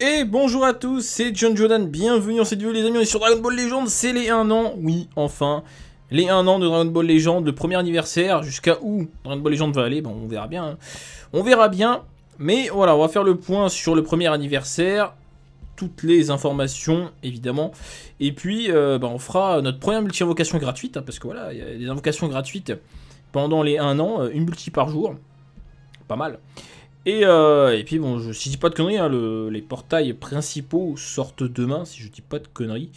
Et bonjour à tous, c'est John Jordan, bienvenue dans cette vidéo les amis, on est sur Dragon Ball Legends, c'est les 1 an, oui, enfin, les 1 an de Dragon Ball Legends, le premier anniversaire, jusqu'à où Dragon Ball Legends va aller, bon, on verra bien, hein. on verra bien, mais voilà, on va faire le point sur le premier anniversaire, toutes les informations évidemment, et puis euh, ben, on fera notre première multi-invocation gratuite, hein, parce que voilà, il y a des invocations gratuites pendant les 1 an, euh, une multi par jour, pas mal. Et, euh, et, puis bon, je, si dis pas de conneries, hein, les portails principaux sortent demain, si je dis pas de conneries.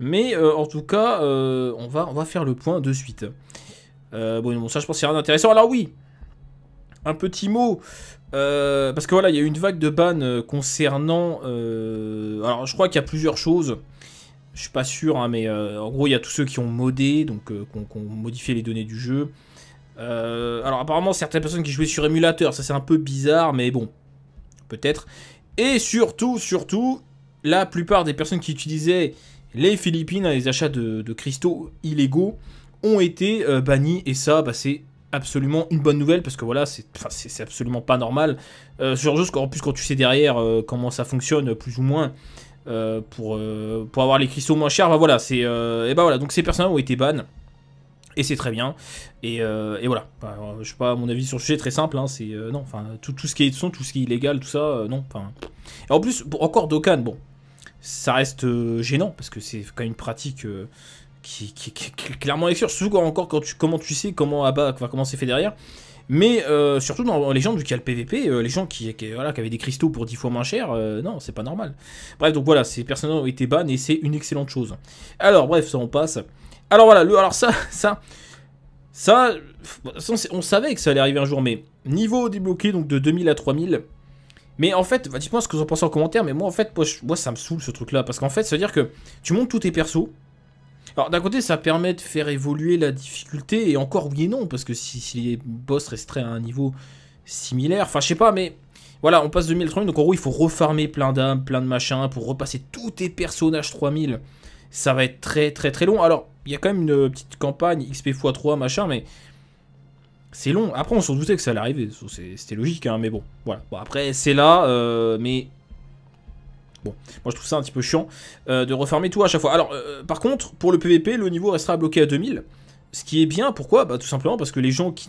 Mais euh, en tout cas, euh, on, va, on va faire le point de suite. Bon, ça je pense qu'il n'y rien d'intéressant. Alors oui, un petit mot. parce que voilà, il y a une vague de ban concernant... alors je crois qu'il y a plusieurs choses. Je suis pas sûr, hein, mais en gros, il y a tous ceux qui ont modé, donc qui ont modifié les données du jeu. Euh, alors apparemment certaines personnes qui jouaient sur émulateur, ça c'est un peu bizarre, mais bon, peut-être. Et surtout, surtout, la plupart des personnes qui utilisaient les Philippines, les achats de, cristaux illégaux, ont été euh, bannis, et ça, bah, c'est absolument une bonne nouvelle, parce que voilà, c'est absolument pas normal. Euh, sur ce genre de en plus quand tu sais derrière comment ça fonctionne, plus ou moins, pour, pour avoir les cristaux moins chers, bah voilà, c'est... et bah voilà, donc ces personnes ont été bannes. Et c'est très bien. Et, euh, et voilà. Euh, je sais pas, mon avis sur le sujet est très simple. Hein. c'est euh, non, enfin tout, tout, ce qui est de son, tout ce qui est illégal, tout ça, non. Enfin. Et en plus, encore Dokkan, bon, ça reste gênant parce que c'est quand même une pratique qui, qui, est clairement exclure, Surtout encore quand tu, comment tu sais comment c'est comment c'est fait derrière. Mais surtout dans les gens vu qu'il y a le PVP, les gens qui, voilà, qui avaient des cristaux pour 10 fois moins cher, non, c'est pas normal. Bref, donc voilà, ces personnes ont été bannes et c'est une excellente chose. Alors, bref, ça on passe. Alors voilà, alors ça, ça, ça, on savait que ça allait arriver un jour, mais niveau débloqué, donc de 2000 à 3000. Mais en fait, bah, dites-moi ce que vous en pensez en commentaire, mais moi en fait, moi, ça me saoule ce truc-là, parce qu'en fait, ça veut dire que tu montes tous tes persos. Alors d'un côté, ça permet de faire évoluer la difficulté, et encore oui et non, parce que si, les boss resteraient à un niveau similaire, enfin je sais pas, mais voilà, on passe 2000 à 3000, donc en gros, il faut refarmer plein d'âmes, plein de machins, pour repasser tous tes personnages 3000 ça va être très très très long. Alors, il y a quand même une euh, petite campagne XP x3, machin, mais c'est long. Après, on s'en doutait que ça allait arriver, c'était logique, hein, mais bon, voilà. Bon, après, c'est là, euh, mais... Bon, moi je trouve ça un petit peu chiant euh, de refermer tout à chaque fois. Alors, par contre, pour le PVP, le niveau restera bloqué à 2000. Ce qui est bien, pourquoi Bah tout simplement parce que les gens qui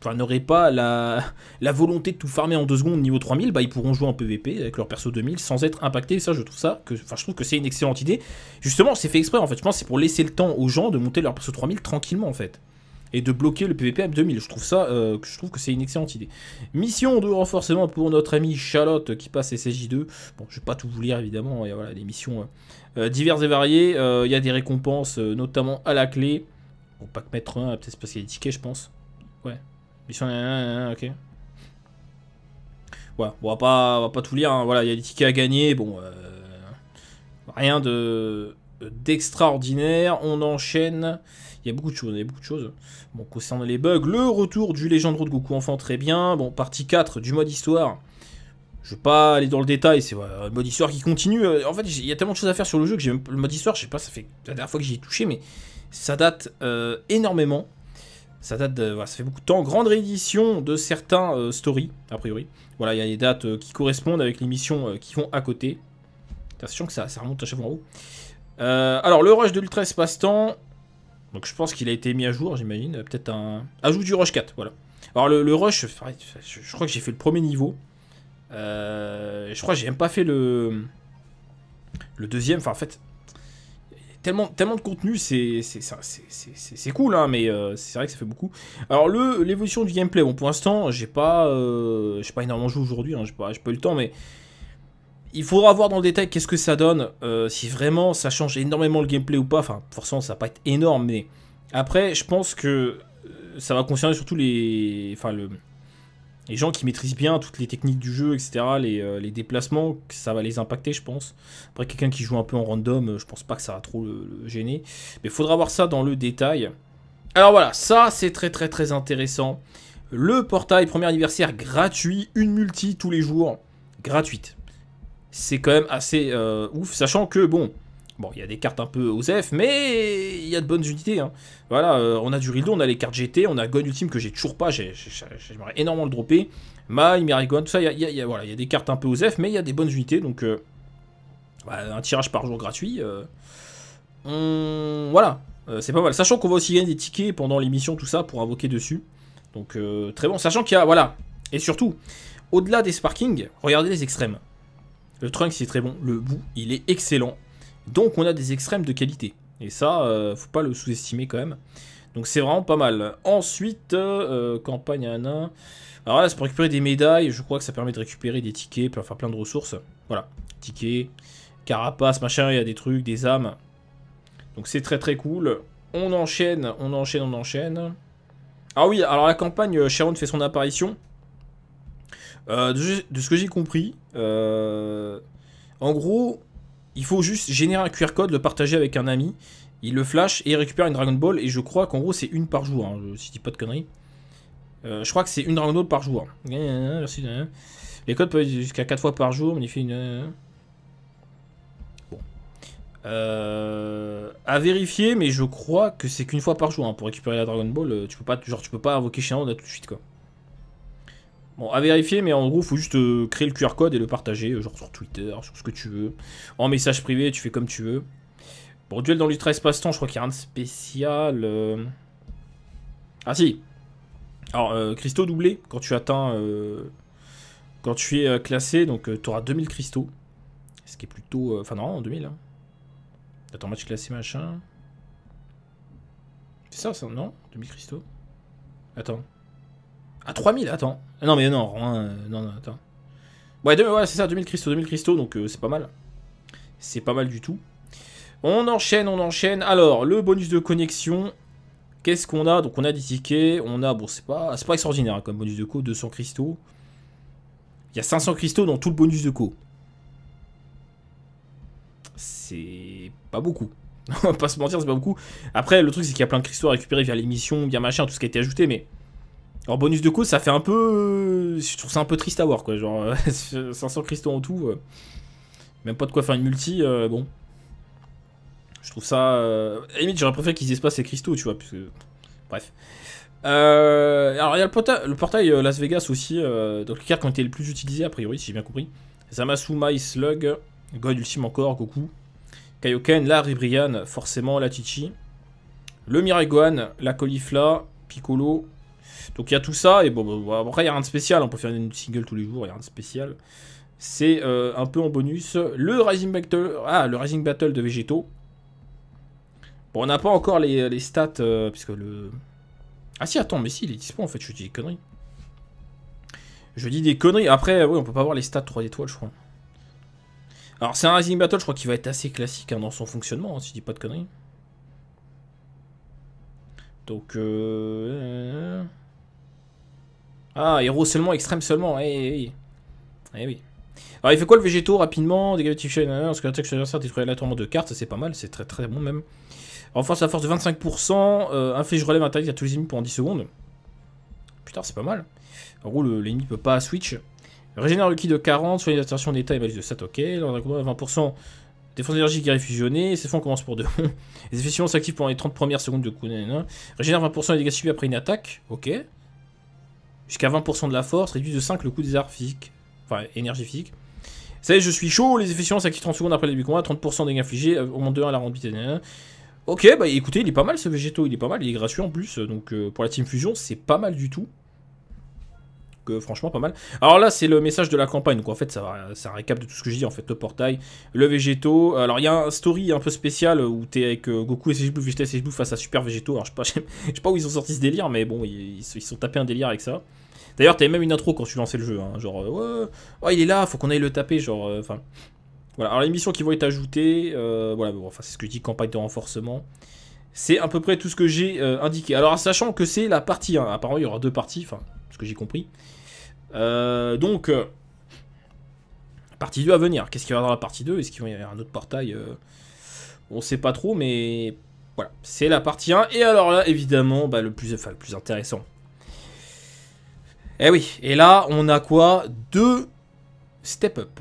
enfin, n'auraient pas la, volonté de tout farmer en 2 secondes niveau 3000, bah, ils pourront jouer en PvP avec leur perso 2000 sans être impactés. Ça, je trouve ça que, enfin, je trouve que c'est une excellente idée. Justement, c'est fait exprès en fait. Je pense c'est pour laisser le temps aux gens de monter leur perso 3000 tranquillement en fait. Et de bloquer le PvP à 2000. Je trouve ça, euh, je trouve que c'est une excellente idée. Mission de renforcement pour notre ami Charlotte qui passe ssj 2 Bon, je vais pas tout vous lire évidemment. Il y a voilà, des missions euh, euh, diverses et variées. il y a des récompenses, notamment à la clé. Pas que mettre un, peut-être parce qu'il y a des tickets, je pense. Ouais, ah, ah, ah, on va pas, va pas tout lire. Hein. Voilà, il y a des tickets à gagner. Bon, euh, rien de d'extraordinaire. On enchaîne. Il y a beaucoup de choses, il y a beaucoup de choses. Bon, concernant les bugs, le retour du légende de Goku Enfant, très bien. Bon, partie 4 du mode histoire. Je vais pas aller dans le détail, c'est un mode histoire qui continue. En fait, il y a tellement de choses à faire sur le jeu que j'ai le mode histoire, je sais pas, ça fait la dernière fois que j'y ai touché, mais ça date euh, énormément. Ça date de, ça fait beaucoup de temps. Grande réédition de certains euh, stories, a priori. Voilà, il y a des dates euh, qui correspondent avec les missions euh, qui vont à côté. Attention que ça, ça remonte à chaque en haut. alors, le rush de l'Ultra Espace-Temps. Donc, je pense qu'il a été mis à jour, j'imagine. Peut-être un ajout du rush 4, voilà. Alors, le, rush, je crois que j'ai fait le premier niveau. je crois que j'ai même pas fait le, le deuxième. Enfin, en fait, tellement, tellement de contenu, c'est cool, hein, mais euh, c'est vrai que ça fait beaucoup. Alors, l'évolution du gameplay, bon, pour l'instant, j'ai pas, euh, pas énormément joué aujourd'hui, Je hein, j'ai pas, pas eu le temps, mais il faudra voir dans le détail qu'est-ce que ça donne, euh, si vraiment ça change énormément le gameplay ou pas. Enfin, forcément, ça va pas être énorme, mais après, je pense que ça va concerner surtout les, enfin, le, les gens qui maîtrisent bien toutes les techniques du jeu, etc., euh, les, déplacements, ça va les impacter, je pense. Après, quelqu'un qui joue un peu en random, euh, je pense pas que ça va trop le, gêner. Mais faudra voir ça dans le détail. Alors voilà, ça c'est très très très intéressant. Le portail premier anniversaire gratuit, une multi tous les jours, gratuite. C'est quand même assez euh, ouf, sachant que bon, Bon, il y a des cartes un peu f mais il y a de bonnes unités. Hein. Voilà, euh, on a du Rildo, on a les cartes GT, on a Gone Ultime que j'ai toujours pas, j'aimerais énormément le dropper. Ma Miragon, tout ça, il y, a, des cartes un peu F, mais il y a des bonnes unités, donc euh, bah, un tirage par jour gratuit. Euh, voilà, c'est pas mal. Sachant qu'on va aussi gagner des tickets pendant l'émission, tout ça, pour invoquer dessus. Donc très bon, sachant qu'il y a, voilà, et surtout, au-delà des sparkings, regardez les extrêmes. Le trunk, c'est très bon, le bout, il est excellent. Donc on a des extrêmes de qualité. Et ça, euh, faut pas le sous-estimer quand même. Donc c'est vraiment pas mal. Ensuite, euh, campagne à nain. Alors là, c'est pour récupérer des médailles. Je crois que ça permet de récupérer des tickets, enfin plein de ressources. Voilà, tickets, carapace, machin, il y a des trucs, des âmes. Donc c'est très très cool. On enchaîne, on enchaîne, on enchaîne. Ah oui, alors la campagne, euh, Sharon fait son apparition. de, ce que j'ai compris, en gros, il faut juste générer un QR code, le partager avec un ami, il le flash et il récupère une Dragon Ball. Et je crois qu'en gros, c'est une par jour, hein, si je dis pas de conneries. Euh, je crois que c'est une Dragon Ball par jour. Merci. Les codes peuvent être jusqu'à 4 fois par jour, mais il fait une... Bon. Euh, à vérifier, mais je crois que c'est qu'une fois par jour. Hein, pour récupérer la Dragon Ball, euh, tu peux pas, genre, tu peux pas invoquer Shenron là tout de suite, quoi. Bon, à vérifier, mais en gros, faut juste euh, créer le QR code et le partager, euh, genre sur Twitter, sur ce que tu veux. En message privé, tu fais comme tu veux. Bon, duel dans l'ultra-espace-temps, je crois qu'il n'y a rien de spécial. Euh. Ah si Alors, cristaux doublés, quand tu atteins... Quand tu es classé, donc tu auras 2000 cristaux. Ce qui est plutôt... Enfin non, 2000. Hein. Attends, match classé, machin. C'est ça, ça, non 2000 cristaux Attends. À ah, 3000, attends. Ah, non, mais non, euh, non, non, attends. Ouais, c'est ça, 2000 cristaux, 2000 cristaux, donc euh, c'est pas mal. C'est pas mal du tout. On enchaîne, on enchaîne. Alors, le bonus de connexion, qu'est-ce qu'on a Donc, on a des tickets, on a, bon, c'est pas, pas extraordinaire hein, comme bonus de co, 200 cristaux. Il y a 500 cristaux dans tout le bonus de co. C'est pas beaucoup. on va pas se mentir, c'est pas beaucoup. Après, le truc, c'est qu'il y a plein de cristaux à récupérer via l'émission, via machin, tout ce qui a été ajouté, mais alors bonus de cause, ça fait un peu. Je trouve ça un peu triste à voir, quoi. Genre, 500 euh, cristaux en tout. Euh, même pas de quoi faire une multi, euh, bon. Je trouve ça. Euh... À j'aurais préféré qu'ils aient pas ces cristaux, tu vois. Bref. alors, il y a le, portail, Las Vegas aussi. donc, les cartes qui ont été les plus utilisées, a priori, si j'ai bien compris. Zamasu, Mai, Slug, God Ultime encore, Goku. Kaioken, la Ribrian, forcément, la Tichi. Le Miraguan, la Colifla, Piccolo, donc il y a tout ça, et bon, après il n'y a rien de spécial, on peut faire une single tous les jours, il n'y a rien de spécial. C'est euh, un peu en bonus. Le Rising Battle, ah, le Rising Battle de Végétaux. Bon, on n'a pas encore les, stats, euh, puisque le... Ah si, attends, mais si, il est dispo en fait, je dis des conneries. Je dis des conneries, après, oui, on peut pas voir les stats 3 étoiles, je crois. Alors c'est un Rising Battle, je crois qu'il va être assez classique hein, dans son fonctionnement, hein, si je dis pas de conneries. Donc... Euh... Ah, héros seulement, extrême seulement. Eh eh, eh, eh. oui. Alors, il fait quoi le végétaux rapidement Dégâts de parce que l'attaque adversaire détruit aléatoirement de cartes, c'est pas mal, c'est très très bon même. Renforce la force de 25%, euh, inflige relève attaque à tous les ennemis pendant 10 secondes. Putain, c'est pas mal. En gros, l'ennemi peut pas switch. Régénère le ki de 40, soigne d'attention d'état et malus de 7 ok. Lors d'un combat, 20%. Défense énergique, qui est réfusionnée, ces fonds commencent pour 2. les effets suivants s'activent pendant les 30 premières secondes de coup. Régénère 20% des dégâts subis après une attaque, ok. Jusqu'à 20% de la force, réduit de 5 le coût des arts physiques, enfin énergie physique. Ça y je suis chaud, les efficiences acquis 30 secondes après le début combat, 30% des dégâts infligés, euh, au de 1 à la rendite. Ok, bah écoutez, il est pas mal ce végétaux, il est pas mal, il est gratuit en plus, euh, donc euh, pour la team fusion, c'est pas mal du tout. que franchement pas mal. Alors là, c'est le message de la campagne. Donc en fait, ça, ça récap de tout ce que j'ai dit. En fait, le portail, le végéto. Alors il y a un story un peu spécial où t'es avec Goku et Vegeta et face à Super végétaux Alors je sais, pas, pas où ils ont sorti ce délire, mais bon, ils sont tapés un délire avec ça. D'ailleurs, t'avais même une intro quand tu lançais le jeu, hein, genre, euh, ouais, il est là, faut qu'on aille le taper, genre, euh, enfin. voilà, alors les missions qui vont être ajoutées, euh, voilà, enfin, c'est ce que je dis, campagne de renforcement. C'est à peu près tout ce que j'ai indiqué. Alors, sachant que c'est la partie 1, apparemment, il y aura deux parties, enfin, ce que j'ai compris. donc, partie 2 à venir. Qu'est-ce qu'il y aura dans la partie 2 Est-ce qu'il y avoir un autre portail On sait pas trop, mais voilà. C'est la partie 1. Et alors là, évidemment, bah, le, plus, le plus intéressant. Eh oui, et là, on a quoi Deux step-up.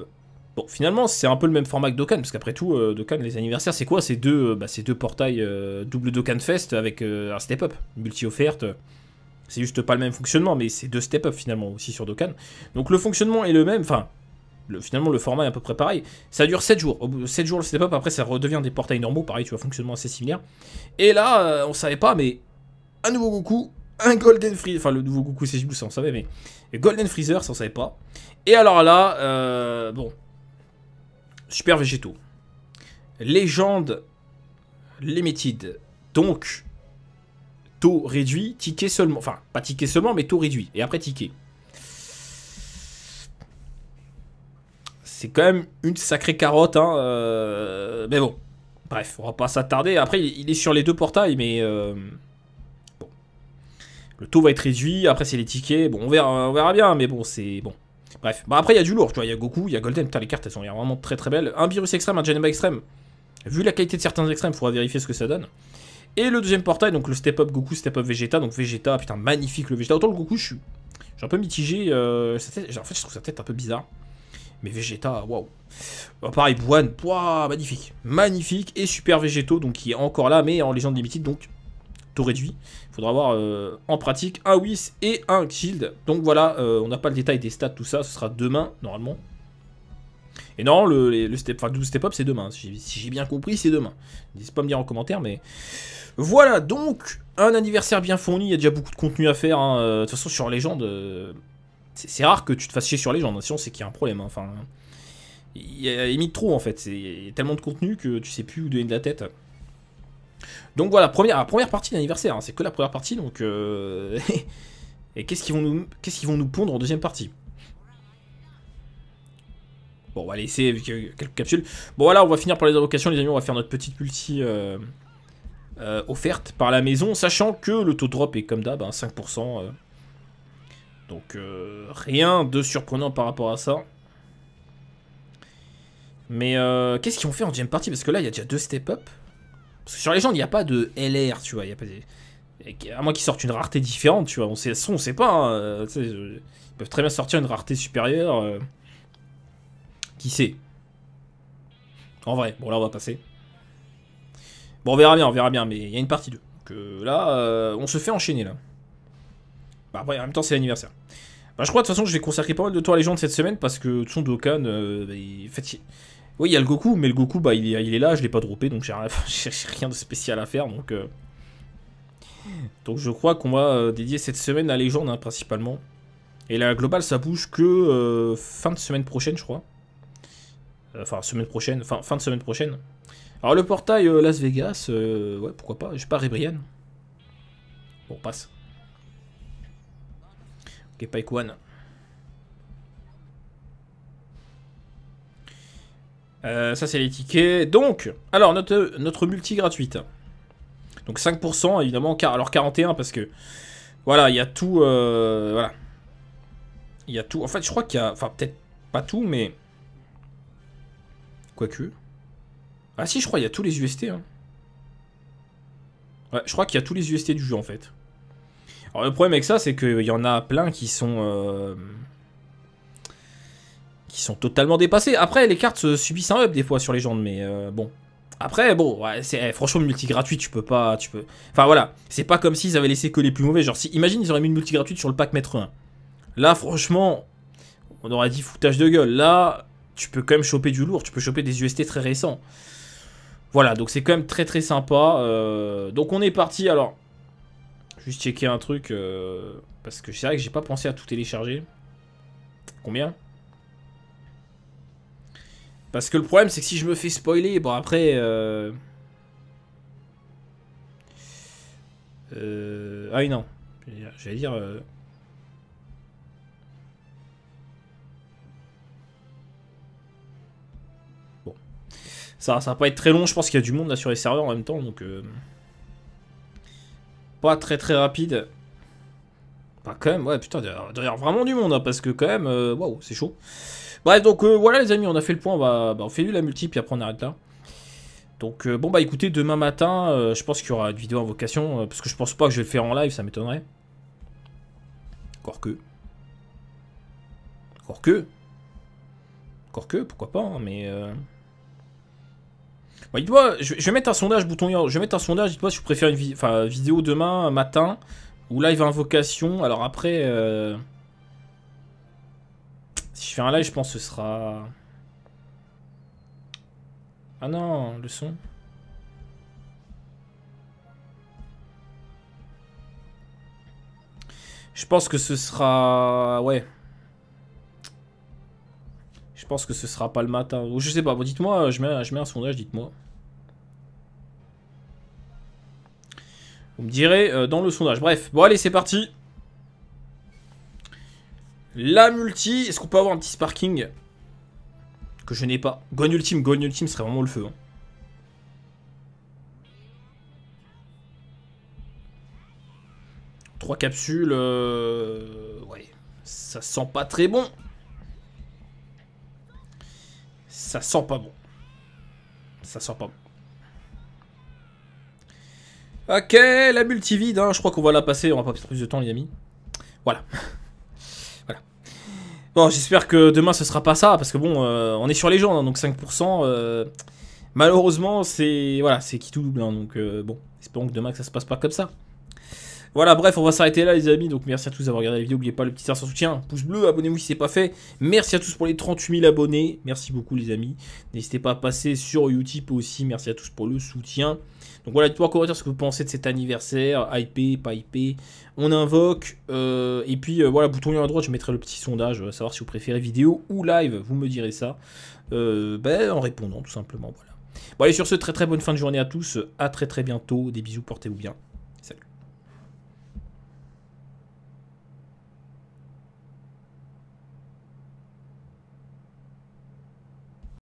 Bon, finalement, c'est un peu le même format que Dokkan, parce qu'après tout, euh, Dokkan, les anniversaires, c'est quoi C'est deux, euh, bah, deux portails euh, double Dokkan Fest avec un step-up, multi-offerte. C'est juste pas le même fonctionnement, mais c'est deux step-up finalement aussi sur Dokkan. Donc le fonctionnement est le même, enfin, finalement le format est à peu près pareil. Ça dure 7 jours. Sept 7 jours le step-up, après ça redevient des portails normaux, pareil, tu vois, fonctionnement assez similaire. Et là, on savait pas, mais un nouveau Goku, un Golden Freezer, enfin le nouveau Goku Jibou, ça on savait, mais Golden Freezer, ça on savait pas. Et alors là, euh, bon, super végétaux, légende, métides, donc taux réduit, ticket seulement, enfin pas ticket seulement, mais taux réduit, et après ticket. C'est quand même une sacrée carotte, hein, euh, mais bon, bref, on va pas s'attarder. Après, il est sur les deux portails, mais euh, le taux va être réduit, après c'est les tickets, bon on verra, verra bien, mais bon c'est bon. Bref, bah, après il y a du lourd, tu vois, il y a Goku, il y a Golden, putain les cartes elles sont vraiment très très belles. Un virus extrême, un genema extrême. Vu la qualité de certains extrêmes, il faudra vérifier ce que ça donne. Et le deuxième portail, donc le Step Up Goku, Step Up Vegeta, donc Vegeta, putain magnifique le Vegeta. Autant le Goku, je suis, un peu mitigé, euh, en fait je trouve sa tête un peu bizarre. Mais Vegeta, waouh. Oh, pareil, Buan, waouh, magnifique. Magnifique. Et Super Vegeto, donc qui est encore là, mais en légende limitée, donc réduit. Il faudra avoir euh, en pratique un whis et un shield. Donc voilà, euh, on n'a pas le détail des stats, tout ça, ce sera demain normalement. Et non, le, le step, enfin, 12 step up c'est demain, si j'ai bien compris c'est demain. N'hésitez pas à me dire en commentaire, mais... Voilà, donc, un anniversaire bien fourni, il y a déjà beaucoup de contenu à faire. Hein. De toute façon, sur Légende, euh, c'est rare que tu te fasses chier sur Légende, sinon c'est qu'il y a un problème. Hein. Enfin, il y a limite trop en fait, C'est tellement de contenu que tu sais plus où donner de la tête. Donc voilà, première, première partie d'anniversaire, hein, c'est que la première partie, donc... Euh, et qu'est-ce qu'ils vont, nous, vont nous pondre en deuxième partie Bon, on va laisser quelques capsules. Bon, voilà, on va finir par les invocations, les amis. On va faire notre petite multi euh, euh, offerte par la maison, sachant que le taux de drop est comme d'hab, 5%. Hein, donc, rien de surprenant par rapport à ça. Mais qu'est-ce qu'ils ont fait en deuxième partie Parce que là, il y a déjà deux step-up. Parce que sur il n'y a pas de LR, tu vois. Y a pas À moins qu'ils sortent une rareté différente, tu vois. On sait, son, on sait pas. Hein, euh, ils peuvent très bien sortir une rareté supérieure. Euh, qui sait En vrai, bon, là, on va passer. Bon, on verra bien, on verra bien, mais il y a une partie 2. que euh, là, on se fait enchaîner, là. Bah, après, en même temps, c'est l'anniversaire. Bah, je crois, de toute façon, je vais consacrer pas mal de temps à Légende cette semaine parce que son Dokkan, bah, il... Oui, il y a le Goku, mais le Goku, bah, il, est, là, je l'ai pas droppé, donc j'ai rien de spécial à faire. Donc, euh. donc je crois qu'on va euh, dédier cette semaine à Légende, hein, principalement. Et la globale, ça bouge que euh, fin de semaine prochaine, je crois. Enfin, semaine prochaine, fin, fin de semaine prochaine. Alors, le portail Las Vegas, ouais, pourquoi pas. Je sais pas, Rebrian. on passe. Ok, Paikwan. Euh, ça, c'est les tickets. Donc, alors, notre, notre multi gratuite. Donc 5%, évidemment. Car, alors 41, parce que... Voilà, il y a tout... Euh, voilà. Il y a tout. En fait, je crois qu'il y a... Enfin, peut-être pas tout, mais... Quoique... Ah si, je crois qu'il y a tous les UST. Hein. Ouais, je crois qu'il y a tous les UST du jeu, en fait. Alors, le problème avec ça, c'est qu'il y en a plein qui sont... Euh, qui sont totalement dépassés. Après, les cartes subissent un up des fois sur les jambes, mais euh, bon. Après, bon, ouais, c'est eh, franchement multi gratuit, tu peux pas, tu peux. Enfin voilà, c'est pas comme s'ils avaient laissé que les plus mauvais. Genre, si, imagine, ils auraient mis une multi gratuite sur le pack maître 1. Là, franchement, on aurait dit foutage de gueule. Là, tu peux quand même choper du lourd, tu peux choper des UST très récents. Voilà, donc c'est quand même très très sympa. Euh, donc on est parti, alors, juste checker un truc, euh, parce que c'est vrai que j'ai pas pensé à tout télécharger. Combien parce que le problème, c'est que si je me fais spoiler, bon après... Euh... Euh... Ah oui, non. J'allais dire... Euh, bon. Ça, ça va pas être très long, je pense qu'il y a du monde là sur les serveurs en même temps, donc... Euh, pas très très rapide. pas quand même, ouais, putain, derrière vraiment du monde, hein, parce que quand même, euh, waouh, wow, c'est chaud. Bref, donc euh, voilà les amis, on a fait le point, on, va, bah, fait lui la multi, puis après on arrête là. Donc euh, bon bah écoutez, demain matin, euh, je pense qu'il y aura une vidéo invocation, parce que je pense pas que je vais le faire en live, ça m'étonnerait. Encore que. Encore que. Encore que, pourquoi pas, hein, mais... Bon, bah, dites-moi, je, vais mettre un sondage, bouton, je vais mettre un sondage, dites-moi si vous préférez une vidéo demain matin, ou live invocation, alors après... Si je fais un live, je pense que ce sera... Ah non, le son. Je pense que ce sera... Ouais. Je pense que ce sera pas le matin. Ou je sais pas. Bon, dites-moi, je mets, je mets un sondage, dites-moi. Vous me direz euh, dans le sondage. Bref, bon allez, c'est parti. La multi, est-ce qu'on peut avoir un petit sparking Que je n'ai pas. Gone ultime, gone ultime serait vraiment le feu. Hein. Trois capsules, euh... ouais, ça sent pas très bon. Ça sent pas bon. Ça sent pas bon. Ok, la multi vide. Hein, je crois qu'on va la passer, on va pas perdre plus de temps les amis. Voilà. Bon, j'espère que demain ce sera pas ça, parce que bon, euh, on est sur les gens, hein, donc 5%, euh, malheureusement, c'est voilà, c'est qui double, hein, donc euh, bon, espérons que demain que ça se passe pas comme ça. Voilà, bref, on va s'arrêter là, les amis. Donc, merci à tous d'avoir regardé la vidéo. N'oubliez pas le petit cœur, sans soutien, pouce bleu, abonnez-vous si ce n'est pas fait. Merci à tous pour les 38 000 abonnés. Merci beaucoup, les amis. N'hésitez pas à passer sur Utip aussi. Merci à tous pour le soutien. Donc voilà, dites-moi dire ce que vous pensez de cet anniversaire, IP, pas IP, on invoque, euh, et puis euh, voilà, bouton lien à droite, je mettrai le petit sondage, euh, savoir si vous préférez vidéo ou live, vous me direz ça, ben, en répondant tout simplement, voilà. Bon allez, sur ce, très très bonne fin de journée à tous, à très très bientôt, des bisous, portez-vous bien.